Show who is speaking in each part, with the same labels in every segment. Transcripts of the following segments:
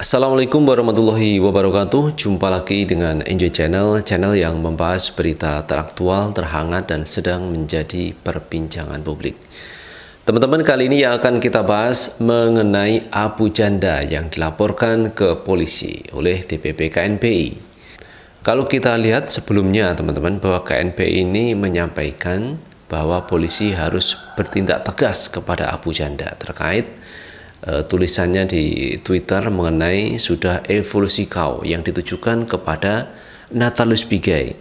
Speaker 1: Assalamualaikum warahmatullahi wabarakatuh Jumpa lagi dengan Enjoy Channel Channel yang membahas berita teraktual, terhangat, dan sedang menjadi perbincangan publik Teman-teman kali ini yang akan kita bahas mengenai Abu Janda yang dilaporkan ke polisi oleh DPP KNPI kalau kita lihat sebelumnya teman-teman bahwa KNP ini menyampaikan bahwa polisi harus bertindak tegas kepada Abu Janda terkait e, tulisannya di Twitter mengenai sudah evolusi kau yang ditujukan kepada Natalius Bigay,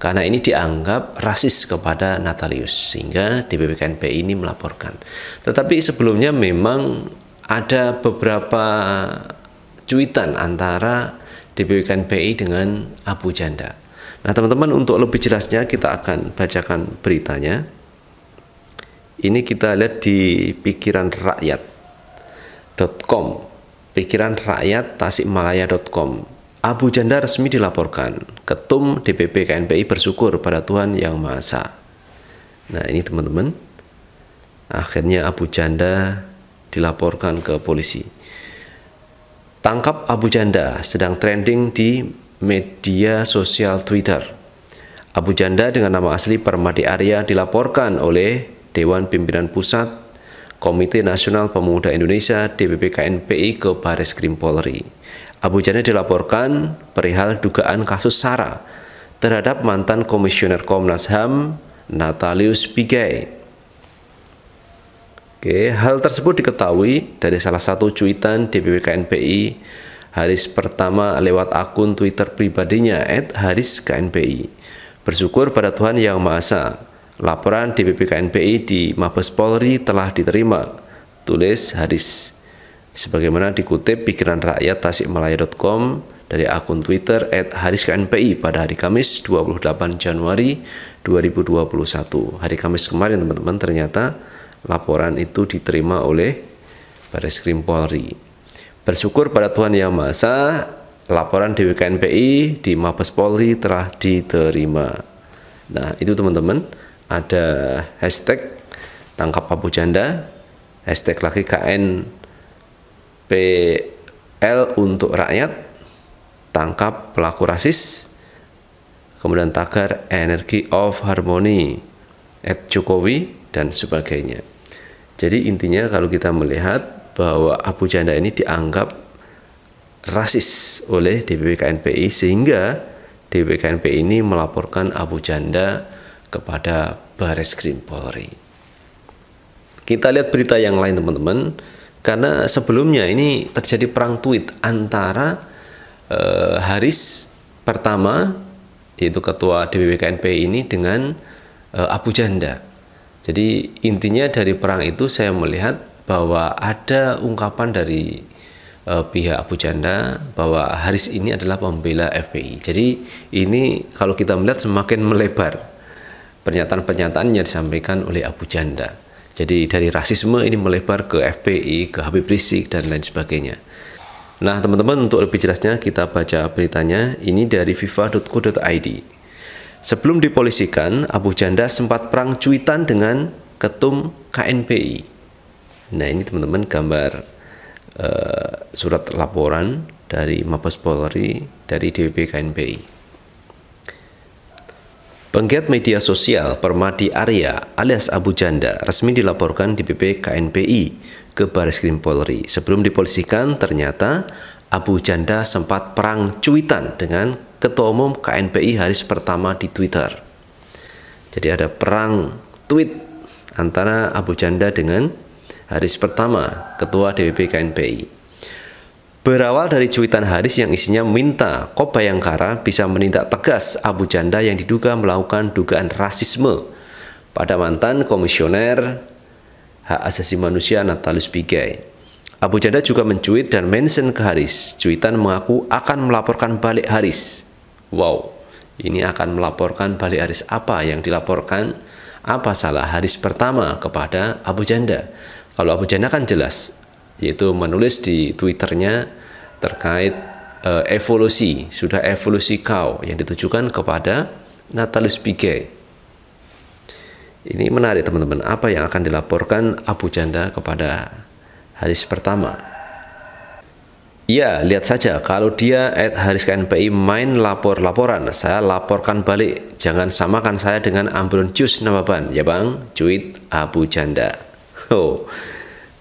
Speaker 1: karena ini dianggap rasis kepada Natalius sehingga DPP KNP ini melaporkan. Tetapi sebelumnya memang ada beberapa cuitan antara diberikan BI dengan Abu Janda. Nah, teman-teman untuk lebih jelasnya kita akan bacakan beritanya. Ini kita lihat di pikiran rakyat.com. Pikiran rakyat tasikmalaya.com. Abu Janda resmi dilaporkan. Ketum DPP KNPI bersyukur pada Tuhan Yang Maha Esa. Nah, ini teman-teman. Akhirnya Abu Janda dilaporkan ke polisi. Tangkap Abu Janda sedang trending di media sosial Twitter. Abu Janda dengan nama asli Permadi Arya dilaporkan oleh Dewan Pimpinan Pusat Komite Nasional Pemuda Indonesia KNPI ke Baris Krim Polri. Abu Janda dilaporkan perihal dugaan kasus SARA terhadap mantan komisioner Komnas HAM Natalius Pigai Oke, hal tersebut diketahui dari salah satu cuitan DPP KNPI Haris pertama lewat akun Twitter pribadinya @harisknpi. Bersyukur pada Tuhan Yang Maha Esa. Laporan DPP KNPI di Mabes Polri telah diterima, tulis Haris. Sebagaimana dikutip pikiran rakyat tasikmalaya.com dari akun Twitter @harisknpi pada hari Kamis 28 Januari 2021. Hari Kamis kemarin teman-teman ternyata laporan itu diterima oleh Baris Krim Polri. Bersyukur pada Tuhan Yang Maha Esa, laporan DWKNPI di Mabes Polri telah diterima. Nah, itu teman-teman, ada hashtag tangkap abu janda, hashtag lagi KN untuk rakyat, tangkap pelaku rasis, kemudian tagar energy of harmony, at Jokowi, dan sebagainya. Jadi intinya kalau kita melihat bahwa Abu Janda ini dianggap rasis oleh DPP KNPI sehingga DPP KNPI ini melaporkan Abu Janda kepada Baris Krim Polri. Kita lihat berita yang lain teman-teman karena sebelumnya ini terjadi perang tweet antara eh, Haris pertama yaitu ketua DPP KNPI ini dengan eh, Abu Janda jadi intinya dari perang itu saya melihat bahwa ada ungkapan dari uh, pihak Abu Janda bahwa Haris ini adalah pembela FPI. Jadi ini kalau kita melihat semakin melebar pernyataan-pernyataan yang disampaikan oleh Abu Janda. Jadi dari rasisme ini melebar ke FPI, ke Habib Rizik dan lain sebagainya. Nah, teman-teman untuk lebih jelasnya kita baca beritanya ini dari fifa.co.id. Sebelum dipolisikan, Abu Janda sempat perang cuitan dengan ketum KNPI. Nah ini teman-teman gambar uh, surat laporan dari Mabes Polri dari DPP KNPI. Penggiat media sosial Permadi Arya alias Abu Janda resmi dilaporkan DPP KNPI ke Baris Krim Polri. Sebelum dipolisikan, ternyata Abu Janda sempat perang cuitan dengan Ketua Umum KNPI Haris Pertama di Twitter. Jadi ada perang tweet antara Abu Janda dengan Haris Pertama, Ketua DPP KNPI. Berawal dari cuitan Haris yang isinya minta Bayangkara bisa menindak tegas Abu Janda yang diduga melakukan dugaan rasisme pada mantan komisioner hak asasi manusia Natalus Pigai. Abu Janda juga mencuit dan mention ke Haris. Cuitan mengaku akan melaporkan balik Haris. Wow, ini akan melaporkan balik Haris apa yang dilaporkan? Apa salah Haris pertama kepada Abu Janda? Kalau Abu Janda kan jelas, yaitu menulis di Twitternya terkait eh, evolusi, sudah evolusi kau yang ditujukan kepada Natalis Pigai. Ini menarik teman-teman, apa yang akan dilaporkan Abu Janda kepada Haris pertama. Ya, lihat saja kalau dia at eh, Haris KNPI main lapor-laporan, saya laporkan balik. Jangan samakan saya dengan Ambron Jus Nababan, ya Bang. Cuit Abu Janda. Oh,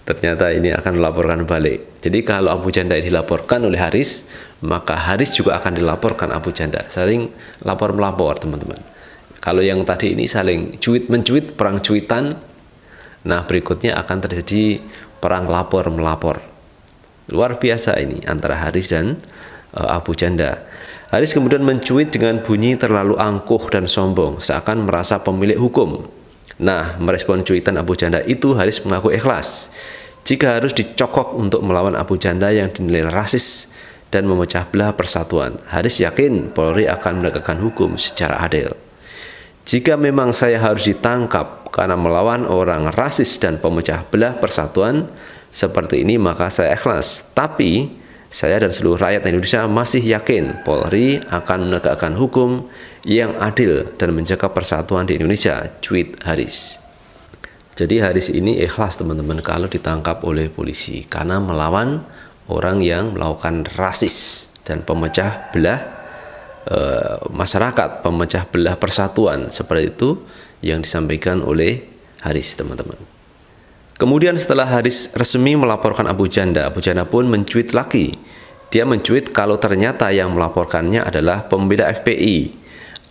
Speaker 1: ternyata ini akan melaporkan balik. Jadi kalau Abu Janda dilaporkan oleh Haris, maka Haris juga akan dilaporkan Abu Janda. Saling lapor-melapor, teman-teman. Kalau yang tadi ini saling cuit-mencuit, perang cuitan, Nah, berikutnya akan terjadi perang lapor melapor. Luar biasa ini antara Haris dan uh, Abu Janda. Haris kemudian mencuit dengan bunyi terlalu angkuh dan sombong, seakan merasa pemilik hukum. Nah, merespon cuitan Abu Janda itu Haris mengaku ikhlas. Jika harus dicokok untuk melawan Abu Janda yang dinilai rasis dan memecah belah persatuan, Haris yakin Polri akan menegakkan hukum secara adil. Jika memang saya harus ditangkap karena melawan orang rasis dan pemecah belah persatuan seperti ini, maka saya ikhlas. Tapi saya dan seluruh rakyat Indonesia masih yakin Polri akan menegakkan hukum yang adil dan menjaga persatuan di Indonesia, cuit Haris. Jadi Haris ini ikhlas teman-teman kalau ditangkap oleh polisi karena melawan orang yang melakukan rasis dan pemecah belah Eh, masyarakat, pemecah belah persatuan seperti itu yang disampaikan oleh Haris teman-teman. Kemudian setelah Haris resmi melaporkan Abu Janda, Abu Janda pun mencuit lagi. Dia mencuit kalau ternyata yang melaporkannya adalah pembela FPI.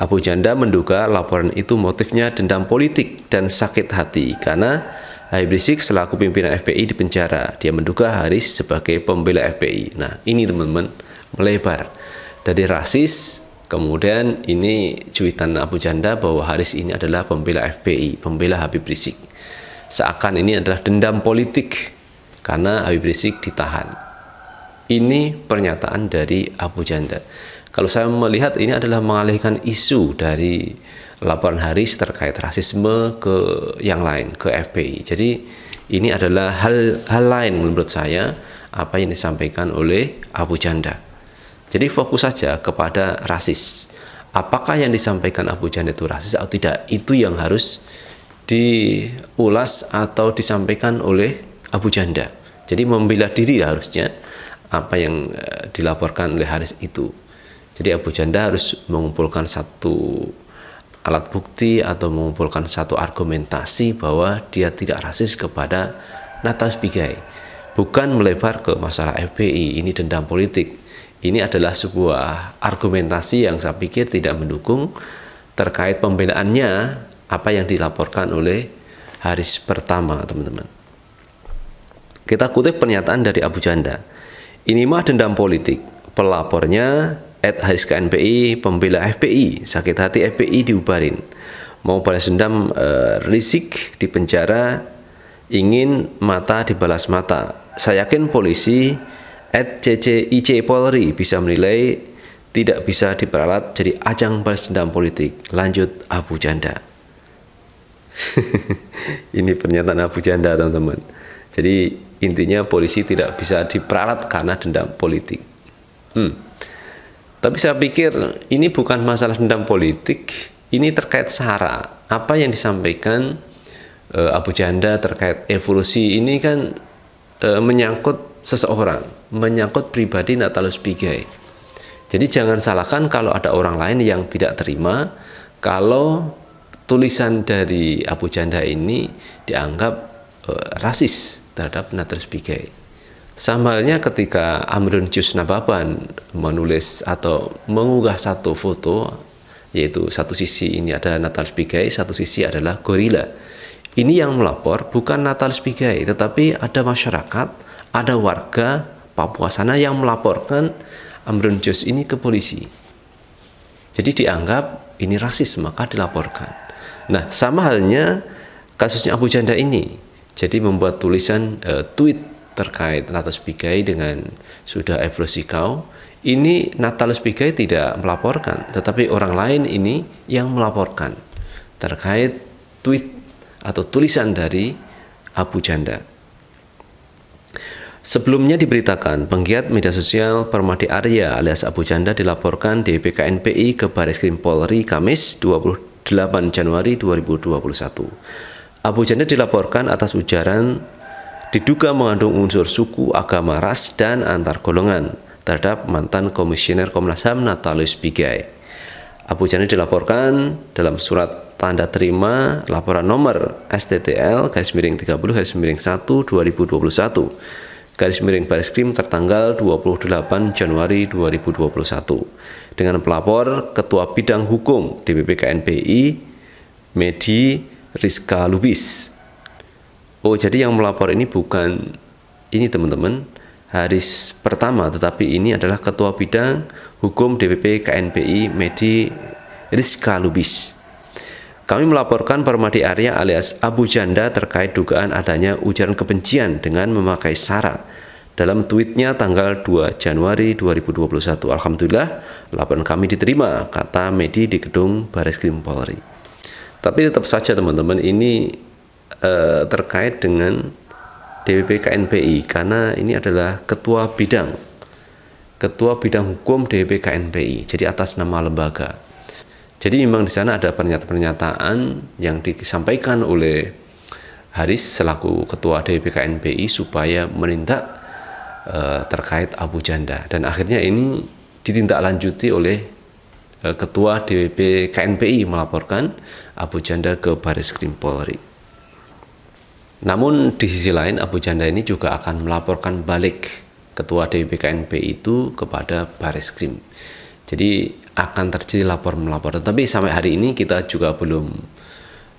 Speaker 1: Abu Janda menduga laporan itu motifnya dendam politik dan sakit hati karena Habib Rizik selaku pimpinan FPI di penjara. Dia menduga Haris sebagai pembela FPI. Nah, ini teman-teman melebar dari rasis Kemudian ini cuitan Abu Janda bahwa Haris ini adalah pembela FPI, pembela Habib Rizik. Seakan ini adalah dendam politik karena Habib Rizik ditahan. Ini pernyataan dari Abu Janda. Kalau saya melihat ini adalah mengalihkan isu dari laporan Haris terkait rasisme ke yang lain, ke FPI. Jadi ini adalah hal hal lain menurut saya apa yang disampaikan oleh Abu Janda. Jadi fokus saja kepada rasis. Apakah yang disampaikan Abu Jahan itu rasis atau tidak? Itu yang harus diulas atau disampaikan oleh Abu Janda. Jadi membela diri harusnya apa yang eh, dilaporkan oleh Haris itu. Jadi Abu Janda harus mengumpulkan satu alat bukti atau mengumpulkan satu argumentasi bahwa dia tidak rasis kepada Natas Pigai. Bukan melebar ke masalah FPI, ini dendam politik. Ini adalah sebuah argumentasi yang saya pikir tidak mendukung terkait pembelaannya apa yang dilaporkan oleh Haris pertama, teman-teman. Kita kutip pernyataan dari Abu Janda. Ini mah dendam politik. Pelapornya at Haris KNPI, pembela FPI, sakit hati FPI diubarin. Mau balas dendam eh, risik di penjara, ingin mata dibalas mata. Saya yakin polisi at CCIC Polri bisa menilai tidak bisa diperalat jadi ajang balas dendam politik. Lanjut Abu Janda. Ini pernyataan Abu Janda, teman-teman. Jadi intinya polisi tidak bisa diperalat karena dendam politik. Hmm. Tapi saya pikir ini bukan masalah dendam politik, ini terkait sara. Apa yang disampaikan eh, Abu Janda terkait evolusi ini kan eh, menyangkut seseorang menyangkut pribadi Natalus Pigai. Jadi jangan salahkan kalau ada orang lain yang tidak terima kalau tulisan dari Abu Janda ini dianggap uh, rasis terhadap Natalus Pigai. Sama halnya ketika Amrun Jus Nababan menulis atau mengunggah satu foto yaitu satu sisi ini ada Natal Pigai, satu sisi adalah gorila. Ini yang melapor bukan Natal Pigai, tetapi ada masyarakat, ada warga Papua sana yang melaporkan Amrun Jos ini ke polisi. Jadi dianggap ini rasis maka dilaporkan. Nah, sama halnya kasusnya Abu Janda ini. Jadi membuat tulisan e, tweet terkait Natalus Pigai dengan sudah evolusi kau. Ini Natalus Pigai tidak melaporkan, tetapi orang lain ini yang melaporkan terkait tweet atau tulisan dari Abu Janda. Sebelumnya diberitakan, penggiat media sosial Permadi Arya alias Abu Janda dilaporkan di BKNPI ke Baris Krim Polri Kamis 28 Januari 2021. Abu Janda dilaporkan atas ujaran diduga mengandung unsur suku, agama, ras, dan antar golongan terhadap mantan Komisioner Komnas HAM Natalius Pigai. Abu Janda dilaporkan dalam surat tanda terima laporan nomor STTL garis miring 30 garis miring 1 2021 garis miring baris krim tertanggal 28 Januari 2021 dengan pelapor Ketua Bidang Hukum DPP KNPI Medi Rizka Lubis. Oh, jadi yang melapor ini bukan ini teman-teman, Haris pertama, tetapi ini adalah Ketua Bidang Hukum DPP KNPI Medi Rizka Lubis. Kami melaporkan Permadi Arya alias Abu Janda terkait dugaan adanya ujaran kebencian dengan memakai sara. Dalam tweetnya tanggal 2 Januari 2021, Alhamdulillah, laporan kami diterima, kata Medi di gedung Baris Krim Polri. Tapi tetap saja teman-teman, ini eh, terkait dengan DPP KNPI, karena ini adalah ketua bidang, ketua bidang hukum DPP KNPI, jadi atas nama lembaga. Jadi memang di sana ada pernyataan-pernyataan yang disampaikan oleh Haris selaku ketua DPKNBI supaya menindak e, terkait Abu Janda dan akhirnya ini ditindaklanjuti oleh e, ketua DPP KNPI melaporkan Abu Janda ke Baris Krim Polri. Namun di sisi lain Abu Janda ini juga akan melaporkan balik ketua DPP KNPI itu kepada Baris Krim jadi akan terjadi lapor melapor. Tapi sampai hari ini kita juga belum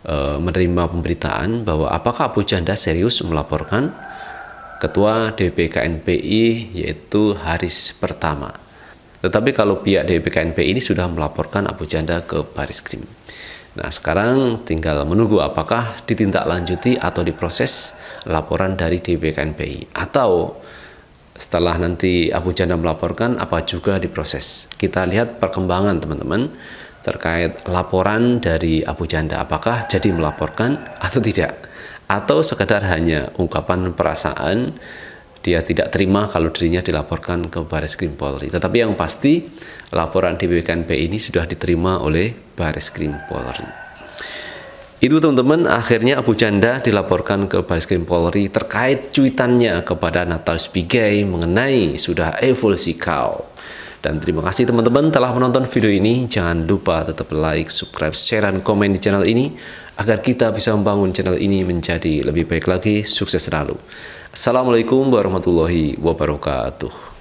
Speaker 1: uh, menerima pemberitaan bahwa apakah Abu Janda serius melaporkan Ketua DPKNPI yaitu Haris Pertama. Tetapi kalau pihak DPKNPI ini sudah melaporkan Abu Janda ke Baris Krim. Nah, sekarang tinggal menunggu apakah ditindaklanjuti atau diproses laporan dari DPKNPI atau setelah nanti Abu Janda melaporkan apa juga diproses. Kita lihat perkembangan teman-teman terkait laporan dari Abu Janda apakah jadi melaporkan atau tidak atau sekedar hanya ungkapan perasaan dia tidak terima kalau dirinya dilaporkan ke Baris Krim Polri. Tetapi yang pasti laporan di BKNP ini sudah diterima oleh Baris Krim Polri. Itu teman-teman akhirnya Abu Janda dilaporkan ke Baskrim Polri terkait cuitannya kepada Natal Spigai mengenai sudah evolusi kau. Dan terima kasih teman-teman telah menonton video ini. Jangan lupa tetap like, subscribe, share, dan komen di channel ini agar kita bisa membangun channel ini menjadi lebih baik lagi. Sukses selalu. Assalamualaikum warahmatullahi wabarakatuh.